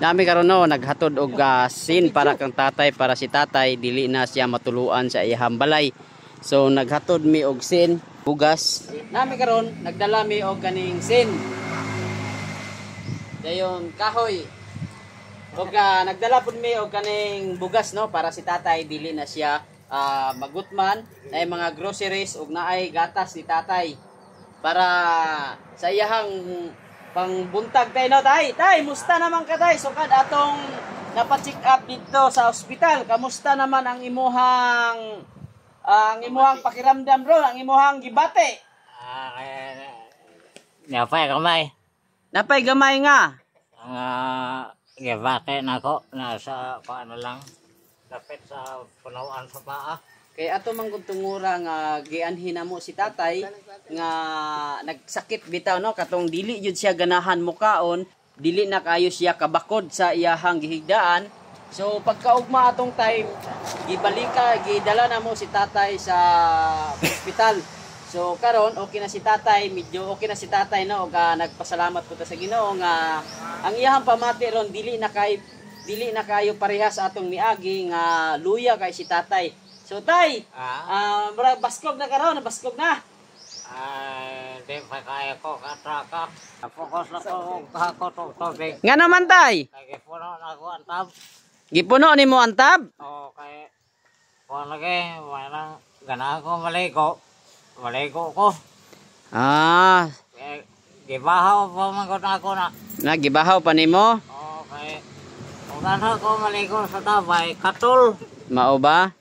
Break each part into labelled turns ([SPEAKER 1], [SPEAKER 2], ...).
[SPEAKER 1] Nami karon no naghatod og uh, sin para kang tatay para si tatay dili na siya matuluan sa iyang balay. So naghatod mi og sin, bugas. Nami karon nagdala mi og kaning sin. Dayon kahoy. Og uh, nagdala pud mi og kaning bugas no para si tatay dili na siya uh, magutman na mga groceries og naay gatas ni tatay para sa iyang pang buntag tayo no tay tay musta naman ka tay sukad atong napacheck up dito sa ospital kamusta naman ang imuhang uh, ang imuhang pakiramdam ron ang imuhang gibate ah uh, napay gamay napay gamay nga ang uh,
[SPEAKER 2] gibate nako nasa paano lang dapat sa punuan sa
[SPEAKER 1] paa Kay ato man gud tungura nga gianhin mo si tatay nga nagsakit bitaw no katong dili jud siya ganahan mukaon, dili na kayo siya kabakod sa iyahang gihigdaan. So pagkaugma atong time, gibalika gidala na mo si tatay sa hospital So karon okay na si Tatay, medyo okay na si Tatay no og nagpasalamat ko ta sa Ginoo nga ang iyang pamati ron dili na kay dili na kayo parehas atong niagi nga luya kay si Tatay. So, tay, ah, uh, baskog na karon, baskog na. Ah, uh, di pa
[SPEAKER 2] kaya ko katraka. Focus na ko kako
[SPEAKER 1] tong tubig. Nga naman, tay.
[SPEAKER 2] Nagipuno na ko antab. tab.
[SPEAKER 1] Gipuno ni mo ang tab? Oo, kay
[SPEAKER 2] kung lagi, manang gana ko maligo. Maligo ko.
[SPEAKER 1] Ah.
[SPEAKER 2] Kaya, gibahaw pa man ko na ako na.
[SPEAKER 1] Na, gibahaw pa ni mo? Oo, kay
[SPEAKER 2] kung gana ko maligo sa tabay, katul.
[SPEAKER 1] Mao ba?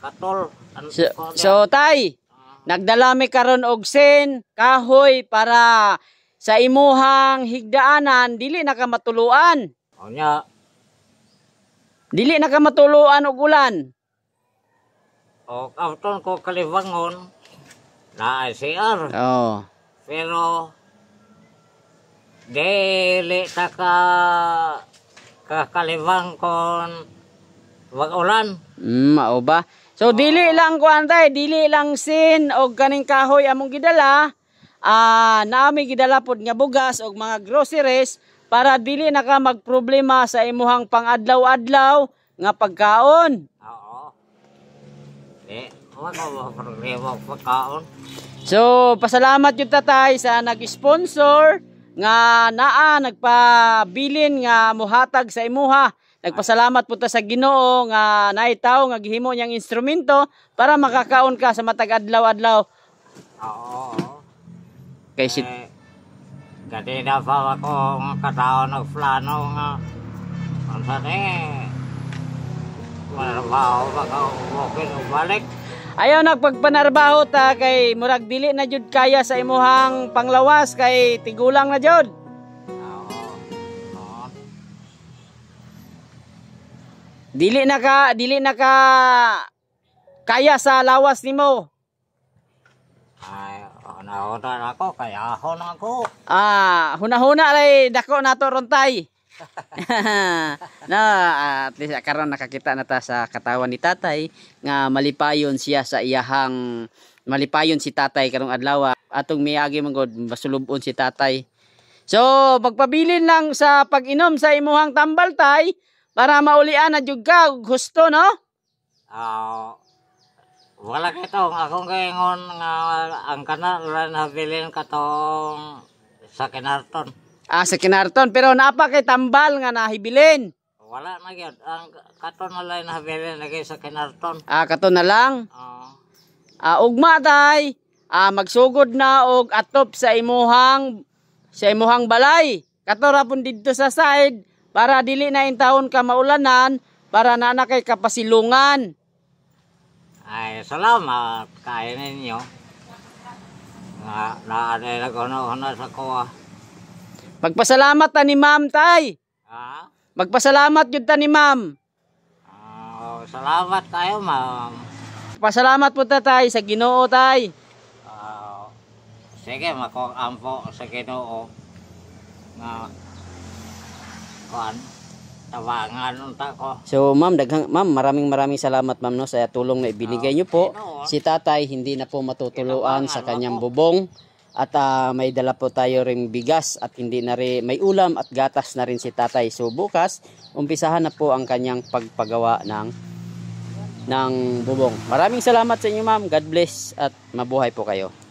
[SPEAKER 1] Katol. So, ano so tay, ah. nagdalami karon og sen, kahoy para sa imuhang higdaanan dili na ka matuluan. Onya. Dili na ka matuluan og ulan.
[SPEAKER 2] O kawton ko kalibangon na ICR. Oh. Pero dili ta ka kakalibang kon wag ulan.
[SPEAKER 1] Mm, mao ba? So dili lang kuantay, dili lang sin og kaning kahoy among gidala. Ah, naami gidala pod nga bugas og mga groceries para dili na ka magproblema sa imuhang pangadlaw-adlaw nga pagkaon. Oo.
[SPEAKER 2] Eh, wala problema pagkaon.
[SPEAKER 1] So, pasalamat yung tatay sa nag-sponsor nga naa nagpabilin nga muhatag sa imuha Nagpasalamat po ta sa Ginoo nga naitaw nga gihimo niyang instrumento para makakaon ka sa matag adlaw-adlaw. Oo. Kay si eh,
[SPEAKER 2] Gadi na pa ako nga katao nagplano nga ang sani
[SPEAKER 1] Marbaho ba ka umokin balik? Ayaw nagpagpanarbaho ta kay murag dili na jud kaya sa imuhang panglawas kay tigulang na jud. Dili na ka, dili na ka kaya sa lawas nimo. Ay, hunahuna
[SPEAKER 2] na ako, kaya ako ako.
[SPEAKER 1] Ah, hunahuna lay dako nato rontay. no, at least karon nakakita na ta sa katawan ni tatay nga malipayon siya sa iyahang malipayon si tatay karong adlaw atong miyagi man gud masulubon si tatay. So, pagpabilin lang sa pag-inom sa imuhang tambal tay, para maulian na jud ka gusto no?
[SPEAKER 2] Ah. Uh, wala kitong akong kaingon nga ang kana wala na bilin katong sa Kinarton.
[SPEAKER 1] Ah, sa Kinarton pero napa tambal nga nahibilin.
[SPEAKER 2] Wala na gyud ang katon na lang nahibilin sa Kinarton.
[SPEAKER 1] Ah, katon na lang. Uh. Ah, ugma tay. Ah, magsugod na og atop sa imuhang sa imuhang balay. Kato ra pun sa side para dili na intawon ka maulanan para na na kapasilungan.
[SPEAKER 2] Ay, salamat kay ninyo. Na naanay na kuno na sa kuha.
[SPEAKER 1] Pagpasalamat ta ni Ma'am Tay. Ha? Magpasalamat jud ta ni Ma'am.
[SPEAKER 2] Uh, salamat kayo, Ma'am.
[SPEAKER 1] Pasalamat po ta tay sa Ginoo tay. Uh,
[SPEAKER 2] sige, mako ampo sa Ginoo. Na kuan tawangan unta ko.
[SPEAKER 1] So ma'am, daghang ma'am, maraming maraming salamat ma'am no sa tulong na ibinigay niyo po. Ah, si tatay hindi na po matutuluan sa kanyang bubong at uh, may dala po tayo ring bigas at hindi na rin may ulam at gatas na rin si tatay. So bukas, umpisahan na po ang kanyang pagpagawa ng ng bubong. Maraming salamat sa inyo ma'am. God bless at mabuhay po kayo.